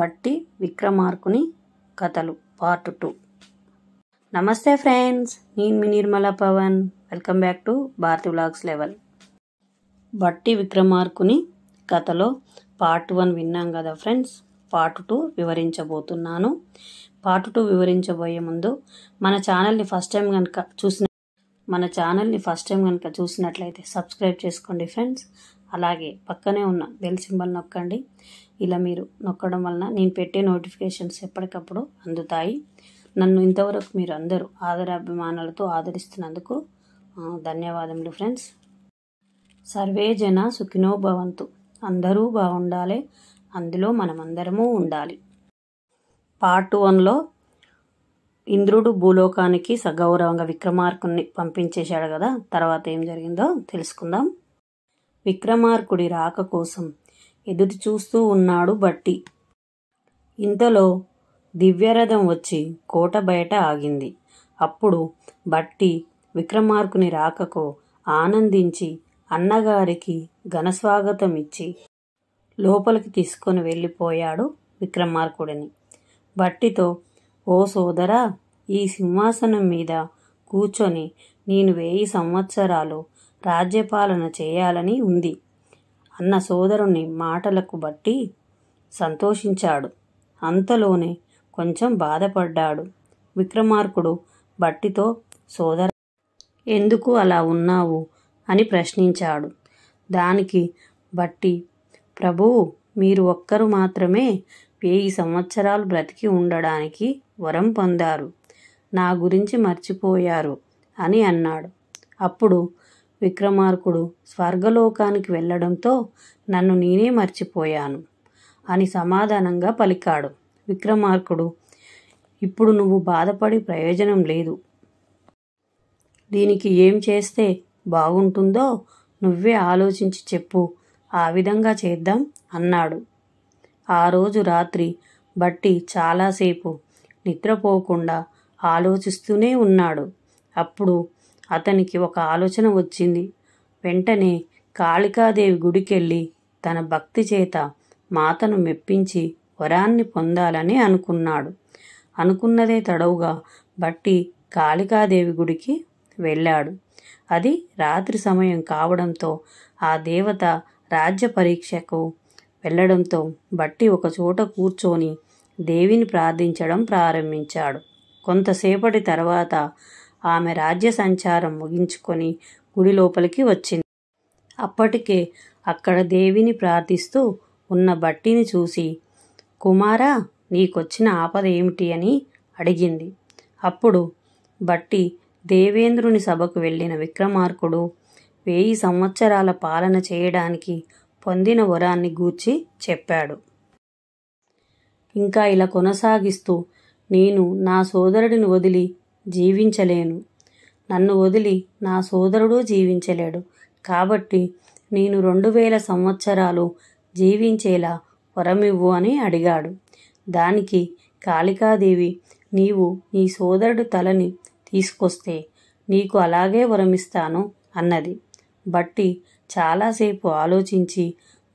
బట్టి విక్రమార్కుని కథలు part two నమస్తే ఫ్రెండ్స్ నేను మీ Nirmala Pavan welcome back to Bharathi blogs లెవెల్ బట్టి విక్రమార్కుని కథలో పార్ట్ వన్ విన్నాం కదా ఫ్రెండ్స్ పార్ట్ టూ వివరించబోతున్నాను పార్ట్ టూ వివరించబోయే ముందు మన ఛానల్ని ఫస్ట్ టైం కనుక చూసిన మన ఛానల్ని ఫస్ట్ టైం కనుక చూసినట్లయితే సబ్స్క్రైబ్ చేసుకోండి ఫ్రెండ్స్ అలాగే పక్కనే ఉన్న బెల్ సింబల్ నొక్కండి ఇలా మీరు నొక్కడం వలన నేను పెట్టే నోటిఫికేషన్స్ ఎప్పటికప్పుడు అందుతాయి నన్ను ఇంతవరకు మీరు అందరూ ఆదరాభిమానాలతో ఆదరిస్తున్నందుకు ధన్యవాదములు ఫ్రెండ్స్ సర్వే జన సుఖినో భవంతు అందరూ బాగుండాలి అందులో మనమందరము ఉండాలి పార్ట్ వన్లో ఇంద్రుడు భూలోకానికి సగౌరవంగా విక్రమార్కుని పంపించేశాడు కదా తర్వాత ఏం జరిగిందో తెలుసుకుందాం విక్రమార్కుడి రాక కోసం ఎదురు చూస్తూ ఉన్నాడు బట్టి ఇంతలో దివ్యరథం వచ్చి కోట బయట ఆగింది అప్పుడు బట్టి విక్రమార్కుని రాకకు ఆనందించి అన్నగారికి ఘనస్వాగతం ఇచ్చి లోపలికి తీసుకొని వెళ్ళిపోయాడు విక్రమార్కుడిని బట్టితో ఓ సోదరా ఈ సింహాసనం మీద కూర్చొని నేను వెయ్యి సంవత్సరాలు రాజ్యపాలన చేయాలని ఉంది అన్న సోదరుని మాటలకు బట్టి సంతోషించాడు అంతలోనే కొంచెం బాధపడ్డాడు విక్రమార్కుడు బట్టితో సోదర ఎందుకు అలా ఉన్నావు అని ప్రశ్నించాడు దానికి బట్టి ప్రభు మీరు ఒక్కరు మాత్రమే వెయ్యి సంవత్సరాలు బ్రతికి ఉండడానికి వరం పొందారు నా గురించి మర్చిపోయారు అని అన్నాడు అప్పుడు విక్రమార్కుడు స్వర్గలోకానికి వెళ్ళడంతో నన్ను నేనే మర్చిపోయాను అని సమాధానంగా పలికాడు విక్రమార్కుడు ఇప్పుడు నువ్వు బాధపడి ప్రయోజనం లేదు దీనికి ఏం చేస్తే బాగుంటుందో నువ్వే ఆలోచించి చెప్పు ఆ విధంగా చేద్దాం అన్నాడు ఆ రోజు రాత్రి బట్టి చాలాసేపు నిద్రపోకుండా ఆలోచిస్తూనే ఉన్నాడు అప్పుడు అతనికి ఒక ఆలోచన వచ్చింది వెంటనే కాళికాదేవి గుడికెళ్ళి తన భక్తి చేత మాతను మెప్పించి వరాన్ని పొందాలని అనుకున్నాడు అనుకున్నదే తడవుగా బట్టి కాళికాదేవి గుడికి వెళ్ళాడు అది రాత్రి సమయం కావడంతో ఆ దేవత రాజ్య పరీక్షకు వెళ్ళడంతో బట్టి ఒక చోట కూర్చొని దేవిని ప్రార్థించడం ప్రారంభించాడు కొంతసేపటి తర్వాత ఆమె రాజ్య సంచారం ముగించుకొని గుడి లోపలికి వచ్చింది అప్పటికే అక్కడ దేవిని ప్రార్థిస్తూ ఉన్న బట్టిని చూసి కుమారా నీకొచ్చిన ఆపద ఏమిటి అని అడిగింది అప్పుడు బట్టి దేవేంద్రుని సభకు వెళ్ళిన విక్రమార్కుడు వెయ్యి సంవత్సరాల పాలన చేయడానికి పొందిన వరాన్ని గూర్చి చెప్పాడు ఇంకా ఇలా కొనసాగిస్తూ నేను నా సోదరుడిని వదిలి జీవించలేను నన్ను వదిలి నా సోదరుడు జీవించలేడు కాబట్టి నేను రెండు వేల సంవత్సరాలు జీవించేలా వరమివ్వు అని అడిగాడు దానికి కాళికాదేవి నీవు నీ సోదరుడు తలని తీసుకొస్తే నీకు అలాగే వరమిస్తాను అన్నది బట్టి చాలాసేపు ఆలోచించి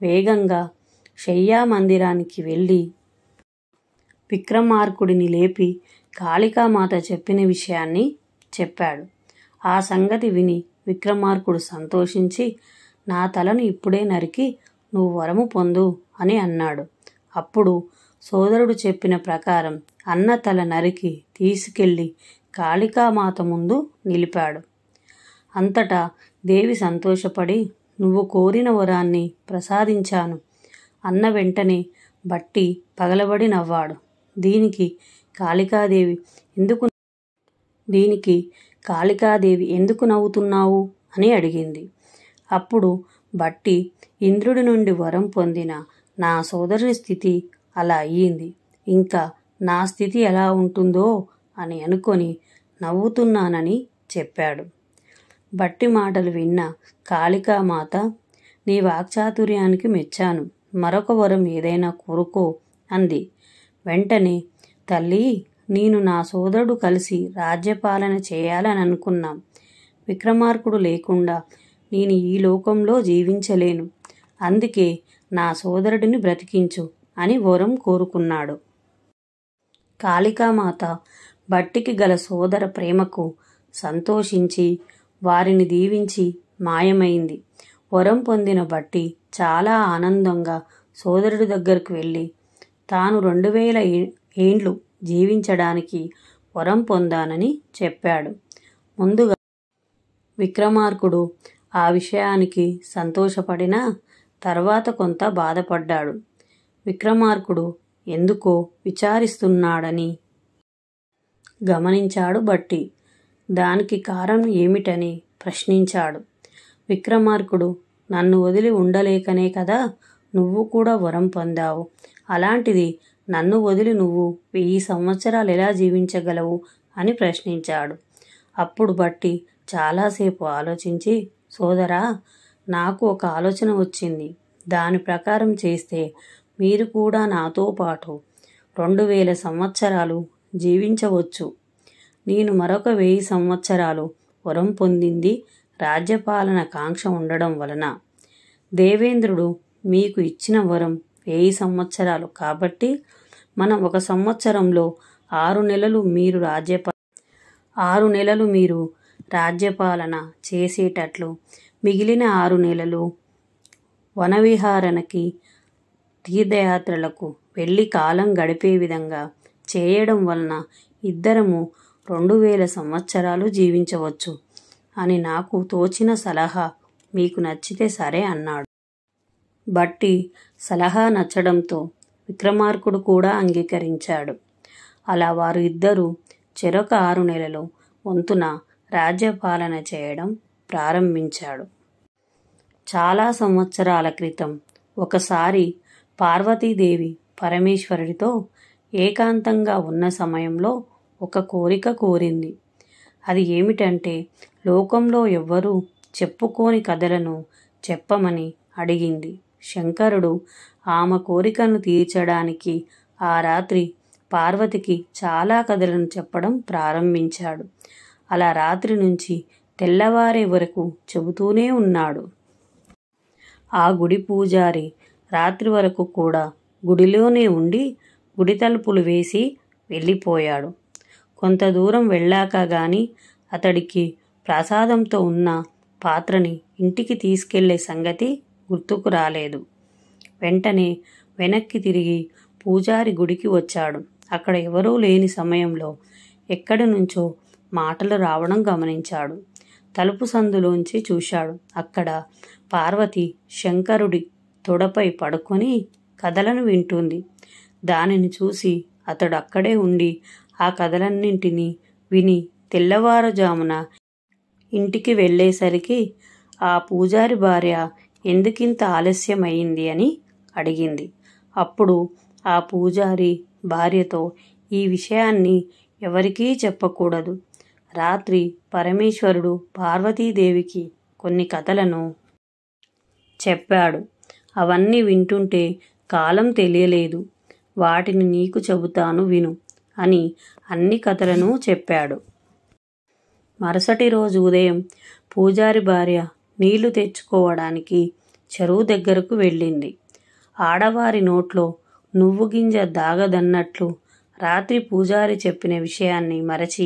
వేగంగా శయ్యా మందిరానికి వెళ్ళి విక్రమార్కుడిని లేపి కాళికామాత చెప్పిన విషయాన్ని చెప్పాడు ఆ సంగతి విని విక్రమార్కుడు సంతోషించి నా తలను ఇప్పుడే నరికి నువ్వు వరము పొందు అని అన్నాడు అప్పుడు సోదరుడు చెప్పిన ప్రకారం అన్న తల నరికి తీసుకెళ్ళి కాళికామాత ముందు నిలిపాడు అంతటా దేవి సంతోషపడి నువ్వు కోరిన వరాన్ని ప్రసాదించాను అన్న వెంటనే బట్టి పగలబడి నవ్వాడు దీనికి కాళికాదేవి ఎందుకు దీనికి కాళికాదేవి ఎందుకు నవ్వుతున్నావు అని అడిగింది అప్పుడు బట్టి ఇంద్రుడి నుండి వరం పొందిన నా సోదరుని స్థితి అలా అయ్యింది ఇంకా నా స్థితి ఎలా ఉంటుందో అని అనుకొని నవ్వుతున్నానని చెప్పాడు బట్టి మాటలు విన్న కాళికామాత నీ వాక్చాతుర్యానికి మెచ్చాను మరొక వరం ఏదైనా కోరుకో అంది వెంటనే తల్లి నేను నా సోదరుడు కలిసి రాజ్యపాలన చేయాలని అనుకున్నాం విక్రమార్కుడు లేకుండా నేను ఈ లోకంలో జీవించలేను అందుకే నా సోదరుడిని బ్రతికించు అని వరం కోరుకున్నాడు కాళికామాత బట్టికి గల సోదర ప్రేమకు సంతోషించి వారిని దీవించి మాయమైంది వరం పొందిన బట్టి చాలా ఆనందంగా సోదరుడి దగ్గరకు వెళ్ళి తాను రెండు వేల ఏండ్లు జీవించడానికి వరం పొందానని చెప్పాడు ముందుగా విక్రమార్కుడు ఆ విషయానికి సంతోషపడినా తర్వాత కొంత బాధపడ్డాడు విక్రమార్కుడు ఎందుకో విచారిస్తున్నాడని గమనించాడు బట్టి దానికి కారణం ఏమిటని ప్రశ్నించాడు విక్రమార్కుడు నన్ను వదిలి ఉండలేకనే కదా నువ్వు కూడా వరం పొందావు అలాంటిది నన్ను వదిలి నువ్వు వెయ్యి సంవత్సరాలు ఎలా జీవించగలవు అని ప్రశ్నించాడు అప్పుడు బట్టి చాలాసేపు ఆలోచించి సోదరా నాకు ఒక ఆలోచన వచ్చింది దాని ప్రకారం చేస్తే మీరు కూడా నాతో పాటు రెండు వేల సంవత్సరాలు జీవించవచ్చు నేను మరొక వెయ్యి సంవత్సరాలు వరం పొందింది రాజ్యపాలన కాంక్ష ఉండడం వలన దేవేంద్రుడు మీకు ఇచ్చిన వరం వెయ్యి సంవత్సరాలు కాబట్టి మనం ఒక సంవత్సరంలో ఆరు నెలలు మీరు రాజ్యప ఆరు నెలలు మీరు రాజ్యపాలన చేసేటట్లు మిగిలిన ఆరు నెలలు వనవిహారణకి తీర్థయాత్రలకు వెళ్ళి కాలం గడిపే విధంగా చేయడం వలన ఇద్దరము రెండు వేల సంవత్సరాలు జీవించవచ్చు అని నాకు తోచిన సలహా మీకు నచ్చితే సరే అన్నాడు బట్టి సలహా నచ్చడంతో విక్రమార్కుడు కూడా అంగీకరించాడు అలా వారు ఇద్దరూ చెరొక ఆరు నెలలు వంతున రాజ్యపాలన చేయడం ప్రారంభించాడు చాలా సంవత్సరాల క్రితం ఒకసారి పార్వతీదేవి పరమేశ్వరుడితో ఏకాంతంగా ఉన్న సమయంలో ఒక కోరిక కోరింది అది ఏమిటంటే లోకంలో ఎవ్వరూ చెప్పుకోని కథలను చెప్పమని అడిగింది శంకరుడు ఆమె కోరికను తీర్చడానికి ఆ రాత్రి పార్వతికి చాలా కథలను చెప్పడం ప్రారంభించాడు అలా రాత్రి నుంచి తెల్లవారే వరకు చెబుతూనే ఉన్నాడు ఆ గుడి పూజారి రాత్రి వరకు కూడా గుడిలోనే ఉండి గుడి తలుపులు వేసి వెళ్ళిపోయాడు కొంత దూరం వెళ్ళాక గాని అతడికి ప్రసాదంతో ఉన్న పాత్రని ఇంటికి తీసుకెళ్లే సంగతి గుర్తుకు రాలేదు వెంటనే వెనక్కి తిరిగి పూజారి గుడికి వచ్చాడు అక్కడ ఎవరూ లేని సమయంలో ఎక్కడి నుంచో మాటలు రావడం గమనించాడు తలుపు సందులోంచి చూశాడు అక్కడ పార్వతి శంకరుడి తొడపై పడుకొని కథలను వింటుంది దానిని చూసి అతడు అక్కడే ఉండి ఆ కథలన్నింటినీ విని తెల్లవారుజామున ఇంటికి వెళ్ళేసరికి ఆ పూజారి భార్య ఎందుకింత ఆలస్యమైంది అని అడిగింది అప్పుడు ఆ పూజారి భార్యతో ఈ విషయాన్ని ఎవరికీ చెప్పకూడదు రాత్రి పరమేశ్వరుడు పార్వతీదేవికి కొన్ని కథలను చెప్పాడు అవన్నీ వింటుంటే కాలం తెలియలేదు వాటిని నీకు చెబుతాను విను అని అన్ని కథలను చెప్పాడు మరుసటి రోజు ఉదయం పూజారి భార్య నీళ్లు తెచ్చుకోవడానికి చెరువు దగ్గరకు వెళ్ళింది ఆడవారి నోట్లో నువ్వు గింజ దాగదన్నట్లు రాత్రి పూజారి చెప్పిన విషయాన్ని మరచి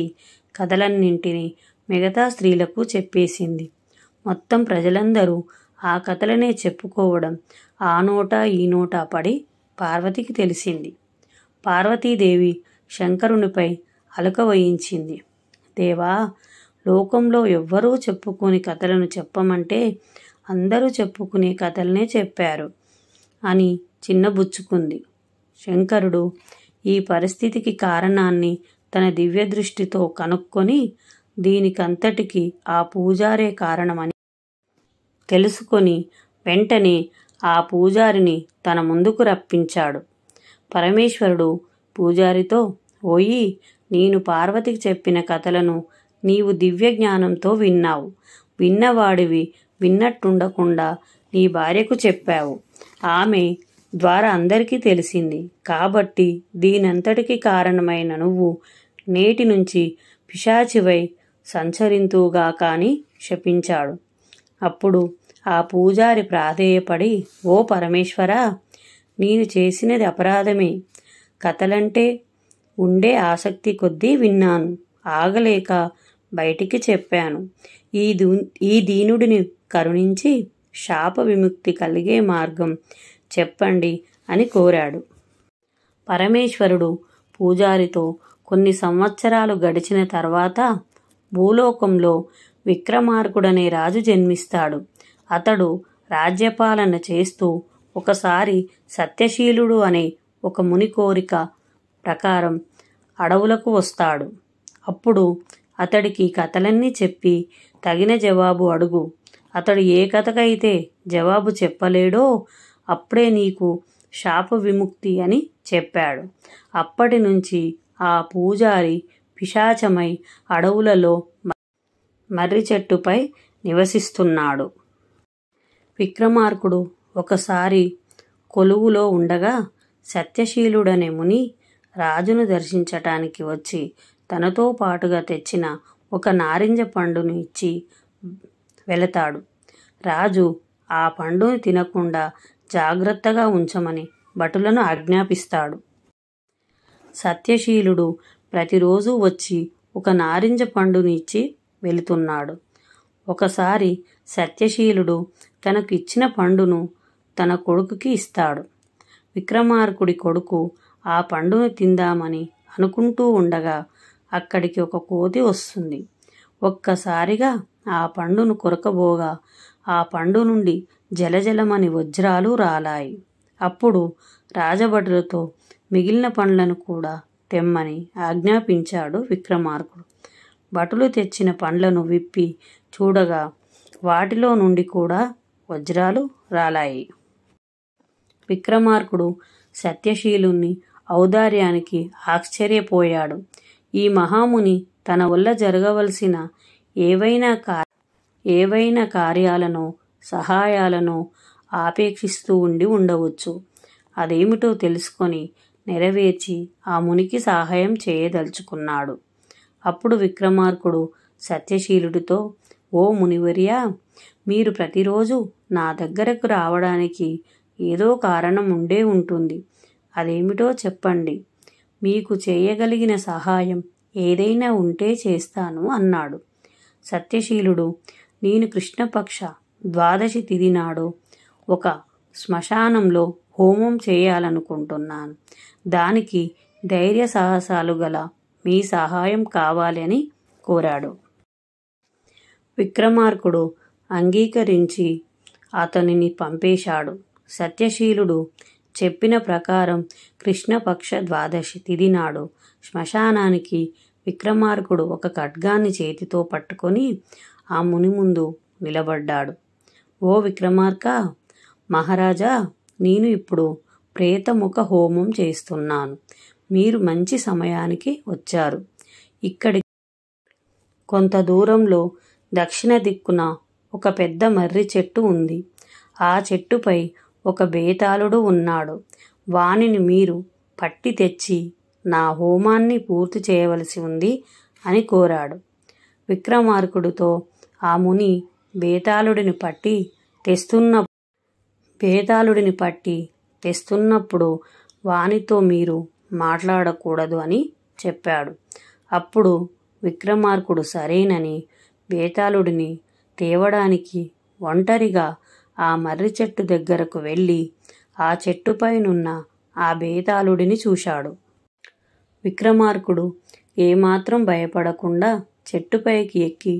కథలన్నింటినీ మిగతా స్త్రీలకు చెప్పేసింది మొత్తం ప్రజలందరూ ఆ కథలనే చెప్పుకోవడం ఆ నోట ఈ నోట పడి పార్వతికి తెలిసింది పార్వతీదేవి శంకరునిపై అలుక వహించింది దేవా లోకంలో ఎవ్వరూ చెప్పుకోని కథలను చెప్పమంటే అందరూ చెప్పుకునే కథలనే చెప్పారు అని చిన్న బుచ్చుకుంది శంకరుడు ఈ పరిస్థితికి కారణాన్ని తన దివ్య దృష్టితో కనుక్కొని దీనికంతటికి ఆ పూజారే కారణమని తెలుసుకొని వెంటనే ఆ పూజారిని తన ముందుకు రప్పించాడు పరమేశ్వరుడు పూజారితో ఓయి నేను పార్వతికి చెప్పిన కథలను నీవు దివ్య జ్ఞానంతో విన్నావు విన్నవాడివి విన్నట్టుండకుండా నీ భార్యకు చెప్పావు ఆమె ద్వారా అందరికీ తెలిసింది కాబట్టి దీనంతటికి కారణమైన నువ్వు నేటి నుంచి పిశాచివై సంచరింతుగా కాని శపించాడు అప్పుడు ఆ పూజారి ప్రాధేయపడి ఓ పరమేశ్వర నేను చేసినది అపరాధమే కథలంటే ఉండే ఆసక్తి కొద్దీ విన్నాను ఆగలేక బయటికి చెప్పాను ఈ దూ ఈ దీనుడిని కరుణించి శాప విముక్తి కలిగే మార్గం చెప్పండి అని కోరాడు పరమేశ్వరుడు పూజారితో కొన్ని సంవత్సరాలు గడిచిన తర్వాత భూలోకంలో విక్రమార్కుడనే రాజు జన్మిస్తాడు అతడు రాజ్యపాలన చేస్తూ ఒకసారి సత్యశీలుడు అనే ఒక ముని కోరిక ప్రకారం అడవులకు వస్తాడు అప్పుడు అతడికి కథలన్నీ చెప్పి తగిన జవాబు అడుగు అతడు ఏ కథకైతే జవాబు చెప్పలేడో అప్పుడే నీకు శాప విముక్తి అని చెప్పాడు అప్పటి నుంచి ఆ పూజారి పిశాచమై అడవులలో మర్రి చెట్టుపై నివసిస్తున్నాడు విక్రమార్కుడు ఒకసారి కొలువులో ఉండగా సత్యశీలుడనే ముని రాజును దర్శించటానికి వచ్చి తనతో పాటుగా తెచ్చిన ఒక నారింజ పండును ఇచ్చి వెళతాడు రాజు ఆ పండును తినకుండా జాగ్రత్తగా ఉంచమని భటులను ఆజ్ఞాపిస్తాడు సత్యశీలుడు ప్రతిరోజు వచ్చి ఒక నారింజ పండుని ఇచ్చి వెళుతున్నాడు ఒకసారి సత్యశీలుడు తనకు ఇచ్చిన పండును తన కొడుకుకి ఇస్తాడు విక్రమార్కుడి కొడుకు ఆ పండును తిందామని అనుకుంటూ ఉండగా అక్కడికి ఒక కోతి వస్తుంది ఒక్కసారిగా ఆ పండును కొరకబోగా ఆ పండు నుండి జలజలమని వజ్రాలు రాలాయి అప్పుడు రాజభటులతో మిగిలిన పండ్లను కూడా తెమ్మని ఆజ్ఞాపించాడు విక్రమార్కుడు భటులు తెచ్చిన పండ్లను విప్పి చూడగా వాటిలో నుండి కూడా వజ్రాలు రాలాయి విక్రమార్కుడు సత్యశీలుణ్ణి ఔదార్యానికి ఆశ్చర్యపోయాడు ఈ మహాముని తన వల్ల జరగవలసిన ఏవైనా కా ఏవైనా కార్యాలను సహాయాలను ఆపేక్షిస్తూ ఉండి ఉండవచ్చు అదేమిటో తెలుసుకొని నెరవేర్చి ఆ మునికి సహాయం చేయదలుచుకున్నాడు అప్పుడు విక్రమార్కుడు సత్యశీలుడితో ఓ మునివర్యా మీరు ప్రతిరోజు నా దగ్గరకు రావడానికి ఏదో కారణం ఉండే ఉంటుంది అదేమిటో చెప్పండి మీకు చేయగలిగిన సహాయం ఏదైనా ఉంటే చేస్తాను అన్నాడు సత్యశీలుడు నేను కృష్ణపక్ష ద్వాదశి తిది నాడు ఒక శ్మశానంలో హోమం చేయాలనుకుంటున్నాను దానికి ధైర్య సాహసాలు గల మీ సహాయం కావాలని కోరాడు విక్రమార్కుడు అంగీకరించి అతనిని పంపేశాడు సత్యశీలుడు చెప్పిన ప్రకారం కృష్ణపక్ష ద్వాదశి తిది నాడు శ్మశానానికి విక్రమార్కుడు ఒక ఖడ్గాన్ని చేతితో పట్టుకొని ఆ ముని ముందు నిలబడ్డాడు ఓ విక్రమార్క మహారాజా నేను ఇప్పుడు ప్రేతముఖ హోమం చేస్తున్నాను మీరు మంచి సమయానికి వచ్చారు ఇక్కడి కొంత దూరంలో దక్షిణ దిక్కున ఒక పెద్ద మర్రి చెట్టు ఉంది ఆ చెట్టుపై ఒక బేతాళుడు ఉన్నాడు వానిని మీరు పట్టి తెచ్చి నా హోమాన్ని పూర్తి చేయవలసి ఉంది అని కోరాడు విక్రమార్కుడితో ఆ ముని బేతాళుడిని పట్టి తెస్తున్న బేతాళుడిని పట్టి తెస్తున్నప్పుడు వానితో మీరు మాట్లాడకూడదు అని చెప్పాడు అప్పుడు విక్రమార్కుడు సరేనని బేతాళుడిని తేవడానికి ఒంటరిగా ఆ మర్రి చెట్టు దగ్గరకు వెళ్ళి ఆ చెట్టుపైనున్న ఆ బేతాళుడిని చూశాడు విక్రమార్కుడు ఏమాత్రం భయపడకుండా చెట్టుపైకి ఎక్కి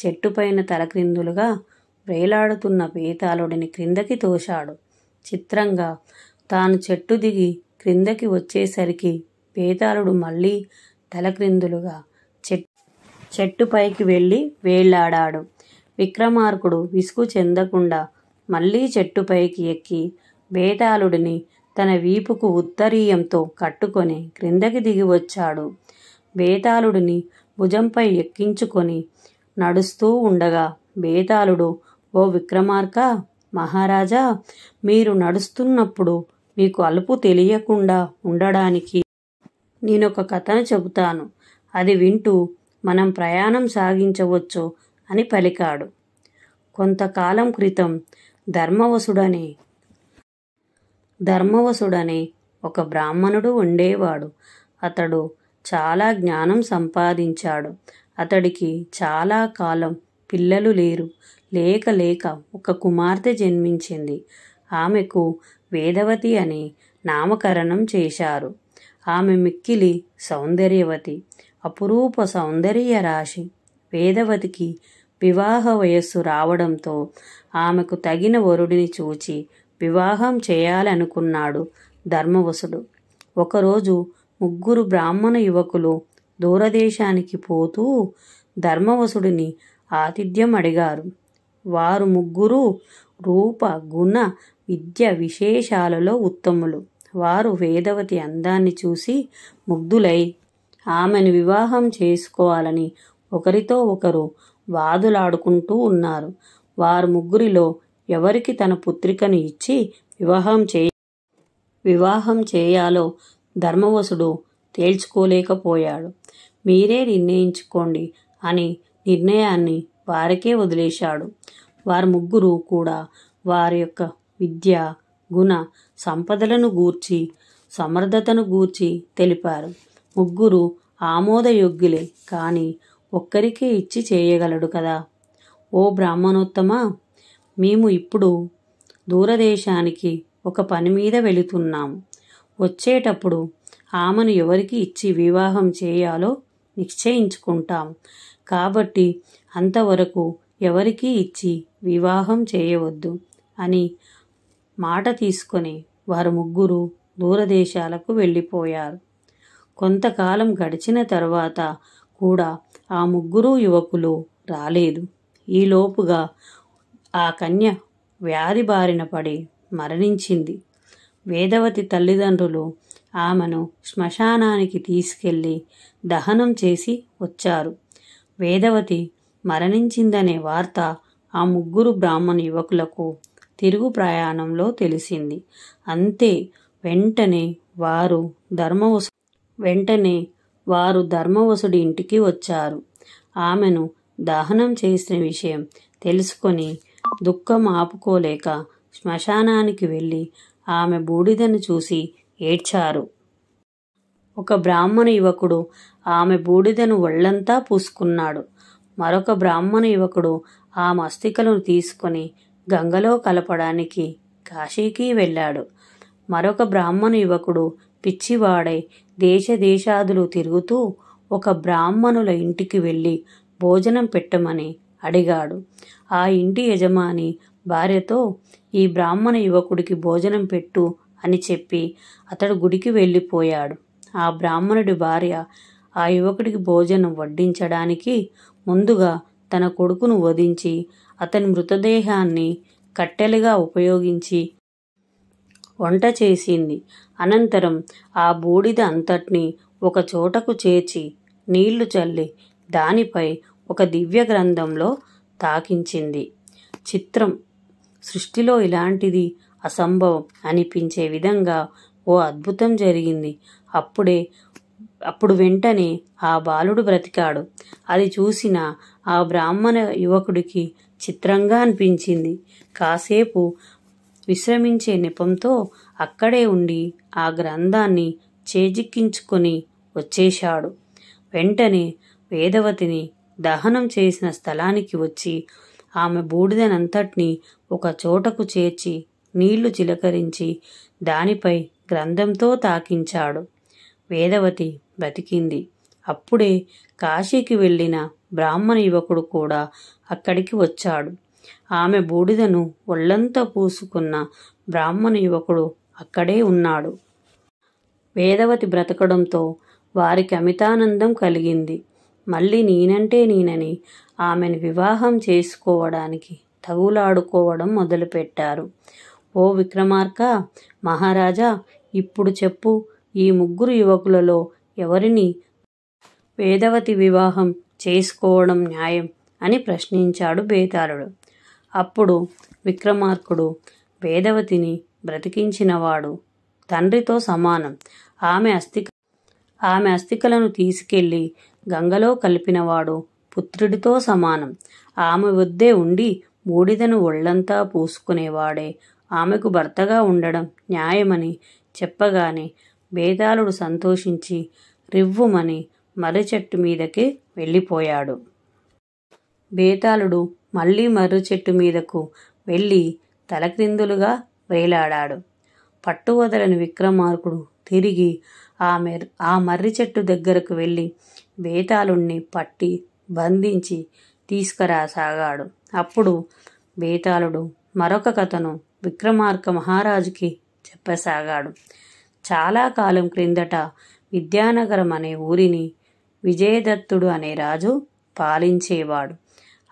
చెట్టుపైన తలక్రిందులుగా వేలాడుతున్న పీతాళుడిని క్రిందకి తోశాడు చిత్రంగా తాను చెట్టు దిగి క్రిందకి వచ్చేసరికి పీతాళుడు మళ్ళీ తలక్రిందులుగా చెట్ చెట్టుపైకి వెళ్ళి వేళ్లాడాడు విక్రమార్కుడు విసుగు చెందకుండా మళ్ళీ చెట్టుపైకి ఎక్కి బేతాళుడిని తన వీపుకు ఉత్తరీయంతో కట్టుకొని క్రిందకి దిగి వచ్చాడు బేతాళుడిని భుజంపై ఎక్కించుకొని నడుస్తూ ఉండగా బేతాళుడు ఓ విక్రమార్క మహారాజా మీరు నడుస్తున్నప్పుడు మీకు అలుపు తెలియకుండా ఉండడానికి నేనొక కథను చెబుతాను అది వింటూ మనం ప్రయాణం సాగించవచ్చు అని పలికాడు కొంతకాలం క్రితం ధర్మవసుడని ధర్మవసుడనే ఒక బ్రాహ్మణుడు ఉండేవాడు అతడు చాలా జ్ఞానం సంపాదించాడు అతడికి చాలా కాలం పిల్లలు లేరు లేక లేక ఒక కుమార్తె జన్మించింది ఆమెకు వేదవతి అని నామకరణం చేశారు ఆమె మిక్కిలి సౌందర్యవతి అపురూప సౌందర్య రాశి వేదవతికి వివాహ వయస్సు రావడంతో ఆమెకు తగిన వరుడిని చూచి వివాహం చేయాలనుకున్నాడు ధర్మవసుడు ఒకరోజు ముగ్గురు బ్రాహ్మణ యువకులు దూరదేశానికి పోతూ ధర్మవసుడిని ఆతిథ్యం అడిగారు వారు ముగ్గురు రూప గుణ విద్య విశేషాలలో ఉత్తములు వారు వేదవతి అందాన్ని చూసి ముగ్ధులై ఆమెను వివాహం చేసుకోవాలని ఒకరితో ఒకరు వాదులాడుకుంటూ ఉన్నారు వారు ముగ్గురిలో ఎవరికి తన పుత్రికను ఇచ్చి వివాహం చే వివాహం చేయాలో ధర్మవసుడు తేల్చుకోలేకపోయాడు మీరే నిర్ణయించుకోండి అని నిర్ణయాన్ని వారికే వదిలేశాడు వారు ముగ్గురు కూడా వారి యొక్క విద్య గుణ సంపదలను గూర్చి సమర్థతను గూర్చి తెలిపారు ముగ్గురు ఆమోదయోగ్యులే కానీ ఒక్కరికే ఇచ్చి చేయగలడు కదా ఓ బ్రాహ్మణోత్తమ మేము ఇప్పుడు దూరదేశానికి ఒక పని మీద వెళుతున్నాం వచ్చేటప్పుడు ఆమెను ఎవరికి ఇచ్చి వివాహం చేయాలో నిశ్చయించుకుంటాం కాబట్టి అంతవరకు ఎవరికీ ఇచ్చి వివాహం చేయవద్దు అని మాట తీసుకొని వారు ముగ్గురు దూరదేశాలకు వెళ్ళిపోయారు కొంతకాలం గడిచిన తర్వాత కూడా ఆ ముగ్గురు యువకులు రాలేదు ఈలోపుగా ఆ కన్య వ్యాధి బారిన పడి మరణించింది వేదవతి తల్లిదండ్రులు ఆమెను శ్మశానానికి తీసుకెళ్ళి దహనం చేసి వచ్చారు వేదవతి మరణించిందనే వార్త ఆ ముగ్గురు బ్రాహ్మణ యువకులకు తిరుగు ప్రయాణంలో తెలిసింది అంతే వెంటనే వారు ధర్మవసు వెంటనే వారు ధర్మవసుడి ఇంటికి వచ్చారు ఆమెను దహనం చేసిన విషయం తెలుసుకొని దుఃఖం ఆపుకోలేక శ్మశానానికి వెళ్ళి ఆమె బూడిదను చూసి ఏడ్చారు ఒక బ్రాహ్మణ యువకుడు ఆమె బూడిదను ఒళ్లంతా పూసుకున్నాడు మరొక బ్రాహ్మణ యువకుడు ఆ మస్తికలను తీసుకొని గంగలో కలపడానికి కాశీకి వెళ్ళాడు మరొక బ్రాహ్మణ యువకుడు పిచ్చివాడై దేశదేశాదులు తిరుగుతూ ఒక బ్రాహ్మణుల ఇంటికి వెళ్ళి భోజనం పెట్టమని అడిగాడు ఆ ఇంటి యజమాని భార్యతో ఈ బ్రాహ్మణ యువకుడికి భోజనం పెట్టు అని చెప్పి అతడు గుడికి వెళ్ళిపోయాడు ఆ బ్రాహ్మణుడి భార్య ఆ యువకుడికి భోజనం వడ్డించడానికి ముందుగా తన కొడుకును వధించి అతని మృతదేహాన్ని కట్టెలుగా ఉపయోగించి వంట చేసింది అనంతరం ఆ బూడిద అంతటిని ఒక చోటకు చేర్చి నీళ్లు చల్లి దానిపై ఒక దివ్య గ్రంథంలో తాకించింది చిత్రం సృష్టిలో ఇలాంటిది అసంభవం అనిపించే విధంగా ఓ అద్భుతం జరిగింది అప్పుడే అప్పుడు వెంటనే ఆ బాలుడు బ్రతికాడు అది చూసిన ఆ బ్రాహ్మణ యువకుడికి చిత్రంగా అనిపించింది కాసేపు విశ్రమించే నెపంతో అక్కడే ఉండి ఆ గ్రంథాన్ని చేజిక్కించుకొని వచ్చేశాడు వెంటనే వేదవతిని దహనం చేసిన స్థలానికి వచ్చి ఆమె బూడిదనంతటినీ ఒక చోటకు చేర్చి నీళ్లు చిలకరించి దానిపై గ్రంథంతో తాకించాడు వేదవతి బ్రతికింది అప్పుడే కాశీకి వెళ్ళిన బ్రాహ్మణ యువకుడు కూడా అక్కడికి వచ్చాడు ఆమె బూడిదను ఒళ్ళంతా పూసుకున్న బ్రాహ్మణ యువకుడు అక్కడే ఉన్నాడు వేదవతి బ్రతకడంతో వారికి అమితానందం కలిగింది మళ్ళీ నేనంటే నేనని ఆమెను వివాహం చేసుకోవడానికి తగులాడుకోవడం మొదలుపెట్టారు ఓ విక్రమార్క మహారాజా ఇప్పుడు చెప్పు ఈ ముగ్గురు యువకులలో ఎవరిని వేదవతి వివాహం చేసుకోవడం న్యాయం అని ప్రశ్నించాడు బేతాళుడు అప్పుడు విక్రమార్కుడు వేదవతిని బ్రతికించినవాడు తండ్రితో సమానం ఆమె అస్థి ఆమె అస్థికలను తీసుకెళ్ళి గంగలో కలిపినవాడు పుత్రుడితో సమానం ఆమె వద్దే ఉండి బూడిదను ఒళ్ళంతా పూసుకునేవాడే ఆమెకు భర్తగా ఉండడం న్యాయమని చెప్పగానే బేదాలుడు సంతోషించి రివ్వుమని మర్రిచెట్టు మీదకి వెళ్ళిపోయాడు బేతాళుడు మళ్ళీ మర్రిచెట్టు మీదకు వెళ్ళి తలక్రిందులుగా వేలాడాడు పట్టు వదలని విక్రమార్కుడు తిరిగి ఆ మెర్ ఆ మర్రి చెట్టు దగ్గరకు వెళ్ళి బేతాళుణ్ణి పట్టి బంధించి తీసుకురాసాగాడు అప్పుడు బేతాళుడు మరొక కథను విక్రమార్క మహారాజుకి చెప్పసాగాడు చాలా కాలం క్రిందట విద్యానగరం అనే ఊరిని విజయదత్తుడు అనే రాజు పాలించేవాడు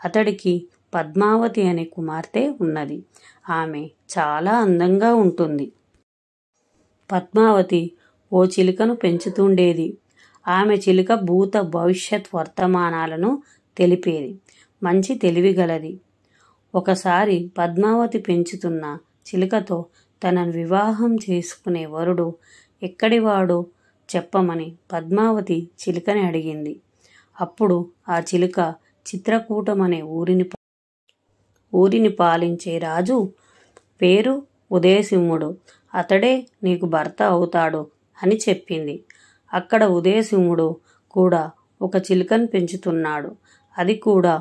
అతడికి పద్మావతి అనే కుమార్తె ఉన్నది ఆమె చాలా అందంగా ఉంటుంది పద్మావతి ఓ చిలుకను పెంచుతుండేది ఆమె చిలుక భూత భవిష్యత్ వర్తమానాలను తెలిపేది మంచి తెలివిగలది ఒకసారి పద్మావతి పెంచుతున్న చిలుకతో తనను వివాహం చేసుకునే వరుడు ఎక్కడివాడో చెప్పమని పద్మావతి చిలుకని అడిగింది అప్పుడు ఆ చిలుక చిత్రకూటమనే ఊరిని ఊరిని పాలించే రాజు పేరు ఉదయసింహుడు అతడే నీకు భర్త అవుతాడు అని చెప్పింది అక్కడ ఉదయసింహుడు కూడా ఒక చిలుకను పెంచుతున్నాడు అది కూడా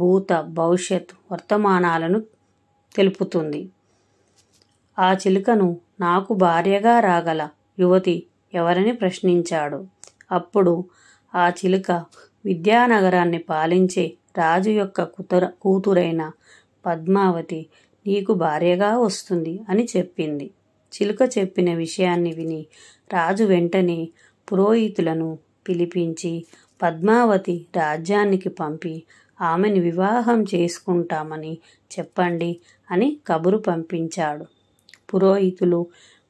భూత భవిష్యత్ వర్తమానాలను తెలుపుతుంది ఆ చిలుకను నాకు భార్యగా రాగల యువతి ఎవరని ప్రశ్నించాడు అప్పుడు ఆ చిలుక విద్యానగరాన్ని పాలించే రాజు యొక్క కుతర కూతురైన పద్మావతి నీకు భార్యగా వస్తుంది అని చెప్పింది చిలుక చెప్పిన విషయాన్ని విని రాజు వెంటనే పురోహితులను పిలిపించి పద్మావతి రాజ్యానికి పంపి ఆమెని వివాహం చేసుకుంటామని చెప్పండి అని కబురు పంపించాడు పురోహితులు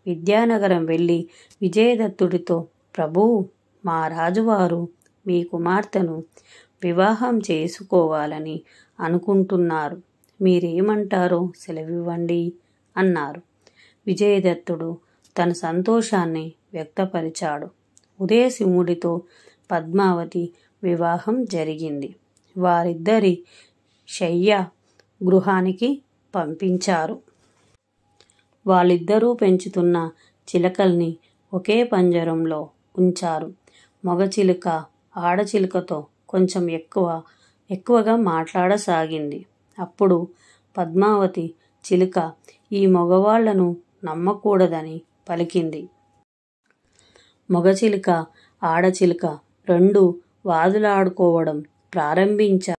విద్యానగరం వెళ్ళి విజయదత్తుడితో ప్రభు మా రాజువారు మీ కుమార్తెను వివాహం చేసుకోవాలని అనుకుంటున్నారు మీరేమంటారో సెలవివ్వండి అన్నారు విజయదత్తుడు తన సంతోషాన్ని వ్యక్తపరిచాడు ఉదయసింహుడితో పద్మావతి వివాహం జరిగింది వారిద్దరి శయ్య గృహానికి పంపించారు వాళ్ళిద్దరూ పెంచుతున్న చిలకల్ని ఒకే పంజరంలో ఉంచారు మగచిలుక ఆడచిలుకతో కొంచెం ఎక్కువ ఎక్కువగా మాట్లాడసాగింది అప్పుడు పద్మావతి చిలుక ఈ మగవాళ్లను నమ్మకూడదని పలికింది మగచిలుక ఆడచిలుక రెండు వాదులాడుకోవడం ప్రారంభించా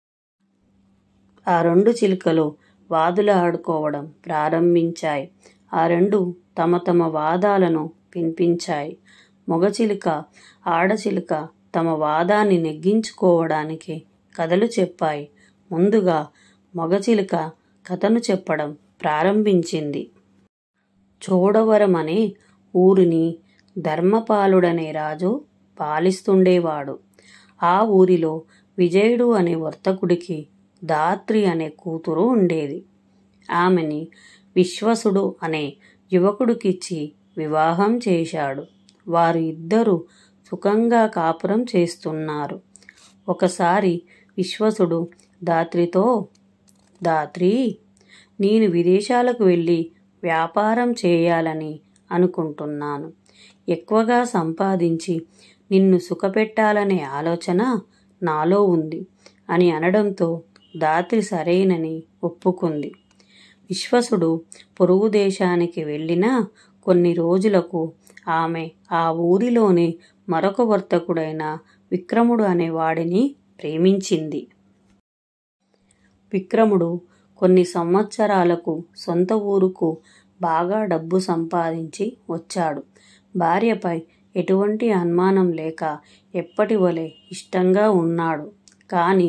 ఆ రెండు చిలుకలు వాదులాడుకోవడం ప్రారంభించాయి ఆ రెండు తమ తమ వాదాలను వినిపించాయి మగచిలుక ఆడచిలుక తమ వాదాన్ని నెగ్గించుకోవడానికి కథలు చెప్పాయి ముందుగా మగచిలుక కథను చెప్పడం ప్రారంభించింది చోడవరం అనే ఊరిని ధర్మపాలుడనే రాజు పాలిస్తుండేవాడు ఆ ఊరిలో విజయుడు అనే వర్తకుడికి దాత్రి అనే కూతురు ఉండేది ఆమెని విశ్వసుడు అనే యువకుడికిచ్చి వివాహం చేశాడు వారు ఇద్దరు సుఖంగా కాపురం చేస్తున్నారు ఒకసారి విశ్వసుడు దాత్రితో దాత్రి నేను విదేశాలకు వెళ్ళి వ్యాపారం చేయాలని అనుకుంటున్నాను ఎక్కువగా సంపాదించి నిన్ను సుఖపెట్టాలనే ఆలోచన నాలో ఉంది అని అనడంతో దాత్రి సరైనని ఒప్పుకుంది విశ్వసుడు పొరుగు దేశానికి వెళ్ళిన కొన్ని రోజులకు ఆమె ఆ ఊరిలోనే మరొక వర్తకుడైన విక్రముడు అనే వాడిని ప్రేమించింది విక్రముడు కొన్ని సంవత్సరాలకు సొంత ఊరుకు బాగా డబ్బు సంపాదించి వచ్చాడు భార్యపై ఎటువంటి అనుమానం లేక ఎప్పటి వలె ఇష్టంగా ఉన్నాడు కానీ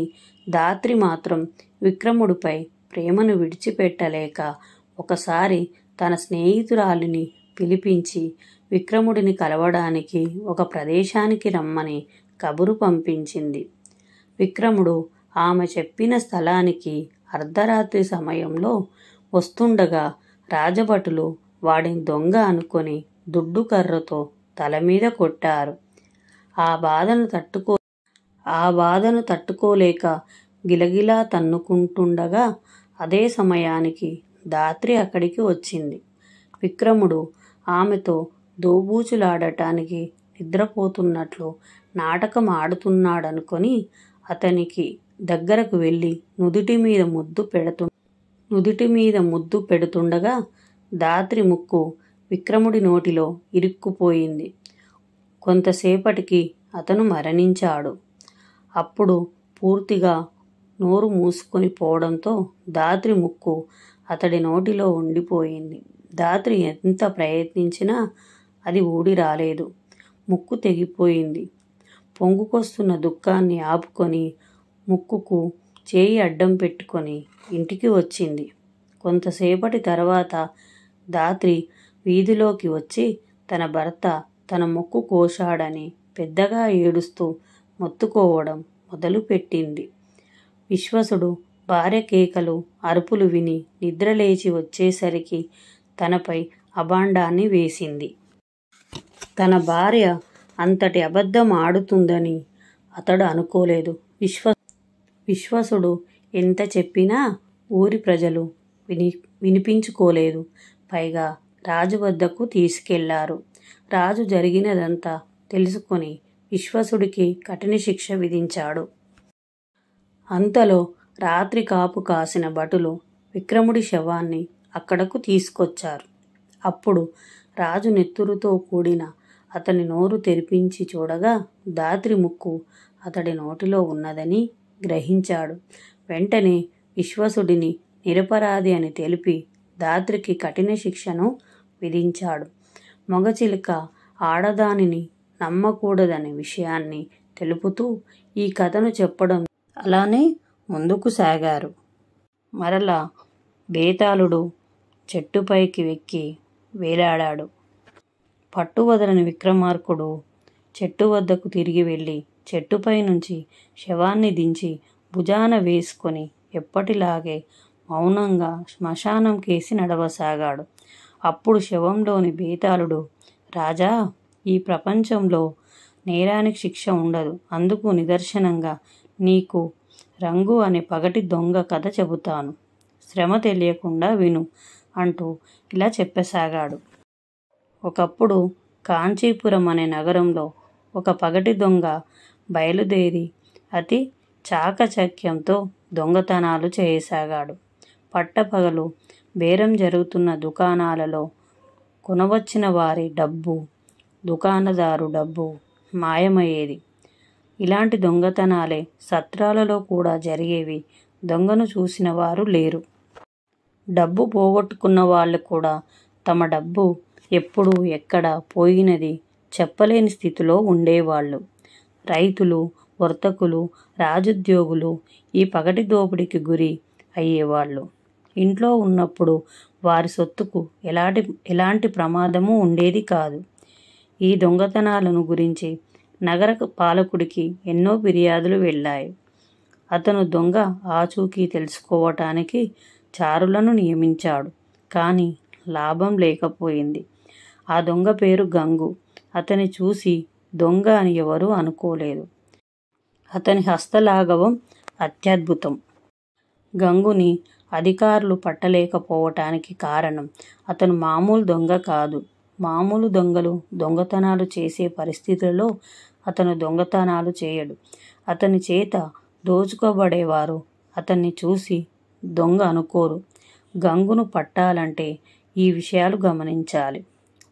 ధాత్రి మాత్రం విక్రముడిపై ప్రేమను విడిచిపెట్టలేక ఒకసారి తన స్నేహితురాలిని పిలిపించి విక్రముడిని కలవడానికి ఒక ప్రదేశానికి రమ్మని కబురు పంపించింది విక్రముడు ఆమె చెప్పిన స్థలానికి అర్ధరాత్రి సమయంలో వస్తుండగా రాజభటులు వాడిని దొంగ అనుకొని దుడ్డు కర్రతో తల మీద కొట్టారు ఆ బాధను తట్టుకో ఆ బాధను తట్టుకోలేక గిలగిలా తన్నుకుంటుండగా అదే సమయానికి దాత్రి అక్కడికి వచ్చింది విక్రముడు ఆమెతో దోబూచులాడటానికి నిద్రపోతున్నట్లు నాటకం ఆడుతున్నాడనుకొని అతనికి దగ్గరకు వెళ్ళి నుదుటి మీద ముద్దు పెడుతు నుదుటి మీద ముద్దు పెడుతుండగా దాత్రి ముక్కు విక్రముడి నోటిలో ఇరుక్కుపోయింది కొంతసేపటికి అతను మరణించాడు అప్పుడు పూర్తిగా నోరు మూసుకొని పోవడంతో దాత్రి ముక్కు అతడి నోటిలో ఉండిపోయింది దాత్రి ఎంత ప్రయత్నించినా అది ఊడి రాలేదు ముక్కు తెగిపోయింది పొంగుకొస్తున్న దుఃఖాన్ని ఆపుకొని ముక్కుకు చేయి అడ్డం పెట్టుకొని ఇంటికి వచ్చింది కొంతసేపటి తర్వాత దాత్రి వీధిలోకి వచ్చి తన భర్త తన మొక్కు కోశాడని పెద్దగా ఏడుస్తూ మొత్తుకోవడం మొదలుపెట్టింది విశ్వసుడు భార్య కేకలు అరుపులు విని నిద్రలేచి వచ్చేసరికి తనపై అభాండాన్ని వేసింది తన భార్య అంతటి అబద్ధం ఆడుతుందని అతడు అనుకోలేదు విశ్వ విశ్వసుడు ఎంత చెప్పినా ఊరి ప్రజలు విని వినిపించుకోలేదు పైగా రాజు వద్దకు తీసుకెళ్లారు రాజు జరిగినదంతా తెలుసుకొని విశ్వసుడికి కఠిన శిక్ష విధించాడు అంతలో రాత్రి కాపు కాసిన భటులు విక్రముడి శవాన్ని అక్కడకు తీసుకొచ్చారు అప్పుడు రాజు నెత్తురుతో కూడిన అతని నోరు తెరిపించి చూడగా దాత్రి ముక్కు అతడి నోటిలో ఉన్నదని గ్రహించాడు వెంటనే విశ్వసుడిని నిరపరాధి అని తెలిపి దాత్రికి కఠిన శిక్షను విధించాడు మొగచిలుక ఆడదానిని నమ్మకూడదనే విషయాన్ని తెలుపుతూ ఈ కథను చెప్పడం అలానే ముందుకు సాగారు మరలా బేతాళుడు చెట్టుపైకి వెక్కి వేలాడాడు పట్టువదలని విక్రమార్కుడు చెట్టు వద్దకు తిరిగి వెళ్ళి చెట్టుపై నుంచి శవాన్ని దించి భుజాన వేసుకొని ఎప్పటిలాగే మౌనంగా శ్మశానం కేసి నడవసాగాడు అప్పుడు శవంలోని బేతాళుడు రాజా ఈ ప్రపంచంలో నేరానికి శిక్ష ఉండదు అందుకు నిదర్శనంగా నీకు రంగు అనే పగటి దొంగ కథ చెబుతాను శ్రమ తెలియకుండా విను అంటూ ఇలా చెప్పసాగాడు ఒకప్పుడు కాంచీపురం అనే నగరంలో ఒక పగటి దొంగ బయలుదేరి అతి చాకచక్యంతో దొంగతనాలు చేయసాగాడు పట్టపగలు బేరం జరుగుతున్న దుకాణాలలో కొనవచ్చిన వారి డబ్బు దుకాణదారు డబ్బు మాయమయ్యేది ఇలాంటి దొంగతనాలే సత్రాలలో కూడా జరిగేవి దొంగను చూసిన వారు లేరు డబ్బు పోగొట్టుకున్న వాళ్ళు కూడా తమ డబ్బు ఎప్పుడు ఎక్కడ పోయినది చెప్పలేని స్థితిలో ఉండేవాళ్ళు రైతులు వర్తకులు రాజుద్యోగులు ఈ పగటి దోపిడీకి గురి అయ్యేవాళ్ళు ఇంట్లో ఉన్నప్పుడు వారి సొత్తుకు ఎలాంటి ఎలాంటి ప్రమాదము ఉండేది కాదు ఈ దొంగతనాలను గురించి నగర పాలకుడికి ఎన్నో ఫిర్యాదులు వెళ్ళాయి అతను దొంగ ఆచూకీ తెలుసుకోవటానికి చారులను నియమించాడు కానీ లాభం లేకపోయింది ఆ దొంగ పేరు గంగు అతని చూసి దొంగ అని ఎవరూ అనుకోలేదు అతని హస్తలాఘవం అత్యద్భుతం గంగుని అధికారులు పట్టలేకపోవటానికి కారణం అతను మామూలు దొంగ కాదు మామూలు దొంగలు దొంగతనాలు చేసే పరిస్థితులలో అతను దొంగతనాలు చేయడు అతని చేత దోచుకోబడేవారు అతన్ని చూసి దొంగ అనుకోరు గంగును పట్టాలంటే ఈ విషయాలు గమనించాలి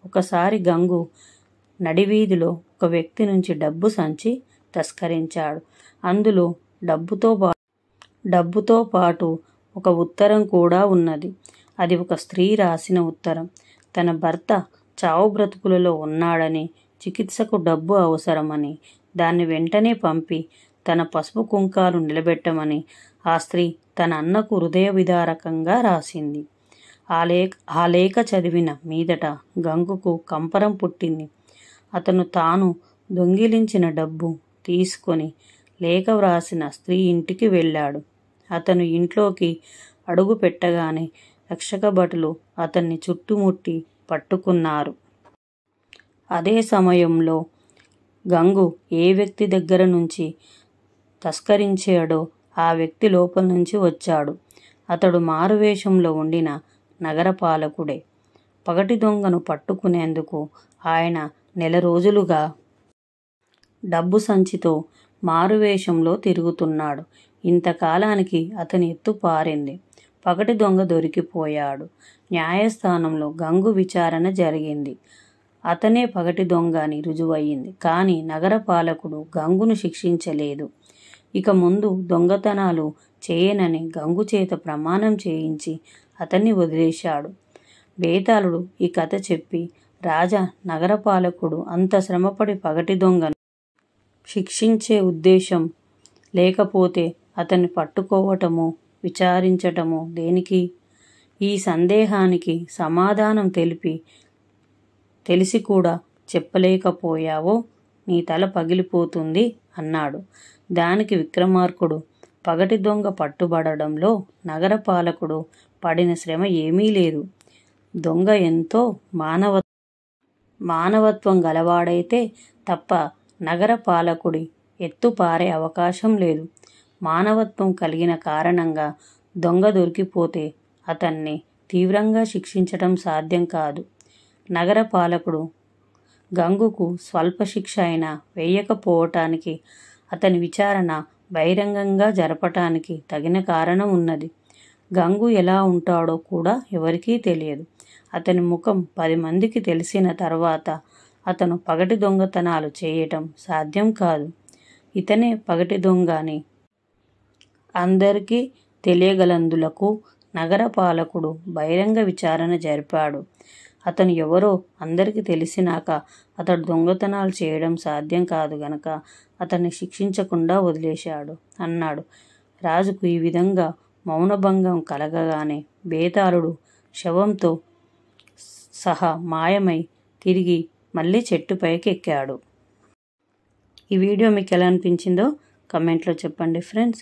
ఒకసారి గంగు నడివీధిలో ఒక వ్యక్తి నుంచి డబ్బు సంచి తస్కరించాడు అందులో డబ్బుతో పా డబ్బుతో పాటు ఒక ఉత్తరం కూడా ఉన్నది అది ఒక స్త్రీ రాసిన ఉత్తరం తన భర్త చావు బ్రతుకులలో ఉన్నాడని చికిత్సకు డబ్బు అవసరమని దాన్ని వెంటనే పంపి తన పసుపు కుంకాలు నిలబెట్టమని ఆ స్త్రీ తన అన్నకు హృదయ విదారకంగా రాసింది ఆ లేఖ ఆ లేఖ చదివిన మీదట గంగుకు కంపరం పుట్టింది అతను తాను దొంగిలించిన డబ్బు తీసుకొని లేఖ వ్రాసిన స్త్రీ ఇంటికి వెళ్ళాడు అతను ఇంట్లోకి అడుగు పెట్టగానే రక్షక భటులు అతన్ని చుట్టుముట్టి పట్టుకున్నారు అదే సమయంలో గంగు ఏ వ్యక్తి దగ్గర నుంచి తస్కరించాడో ఆ వ్యక్తి లోపల నుంచి వచ్చాడు అతడు మారువేషంలో ఉండిన నగరపాలకుడే పగటి దొంగను పట్టుకునేందుకు ఆయన నెల రోజులుగా డబ్బు సంచితో మారువేషంలో తిరుగుతున్నాడు ఇంతకాలానికి అతని ఎత్తు పారింది పగటి దొంగ దొరికిపోయాడు న్యాయస్థానంలో గంగు విచారణ జరిగింది అతనే పగటి దొంగ అని రుజువయ్యింది కానీ నగరపాలకుడు గంగును శిక్షించలేదు ఇక ముందు దొంగతనాలు చేయనని గంగు చేత ప్రమాణం చేయించి అతన్ని వదిలేశాడు బేతాళుడు ఈ కథ చెప్పి రాజా నగరపాలకుడు అంత శ్రమపడి పగటి దొంగను శిక్షించే ఉద్దేశం లేకపోతే అతన్ని పట్టుకోవటము విచారించటము దేనికి ఈ సందేహానికి సమాధానం తెలిపి తెలిసి కూడా చెప్పలేకపోయావో నీ తల పగిలిపోతుంది అన్నాడు దానికి విక్రమార్కుడు పగటి దొంగ పట్టుబడడంలో నగరపాలకుడు పడిన శ్రమ ఏమీ లేదు దొంగ ఎంతో మానవ మానవత్వం గలవాడైతే తప్ప నగరపాలకుడి ఎత్తుపారే అవకాశం లేదు మానవత్వం కలిగిన కారణంగా దొంగ దొరికిపోతే అతన్ని తీవ్రంగా శిక్షించటం సాధ్యం కాదు నగర పాలకుడు గంగుకు స్వల్ప శిక్ష అయినా వేయకపోవటానికి అతని విచారణ బహిరంగంగా జరపటానికి తగిన కారణం ఉన్నది గంగు ఎలా ఉంటాడో కూడా ఎవరికీ తెలియదు అతని ముఖం పది మందికి తెలిసిన తర్వాత అతను పగటి దొంగతనాలు చేయటం సాధ్యం కాదు ఇతనే పగటి దొంగ అని అందరికీ తెలియగలందులకు నగరపాలకుడు బహిరంగ విచారణ జరిపాడు అతను ఎవరో అందరికీ తెలిసినాక అతడు దొంగతనాలు చేయడం సాధ్యం కాదు గనక అతన్ని శిక్షించకుండా వదిలేశాడు అన్నాడు రాజుకు ఈ విధంగా మౌనభంగం కలగగానే బేతాళుడు శవంతో సహా మాయమై తిరిగి మళ్ళీ చెట్టు పైకి ఎక్కాడు ఈ వీడియో మీకు ఎలా అనిపించిందో కమెంట్లో చెప్పండి ఫ్రెండ్స్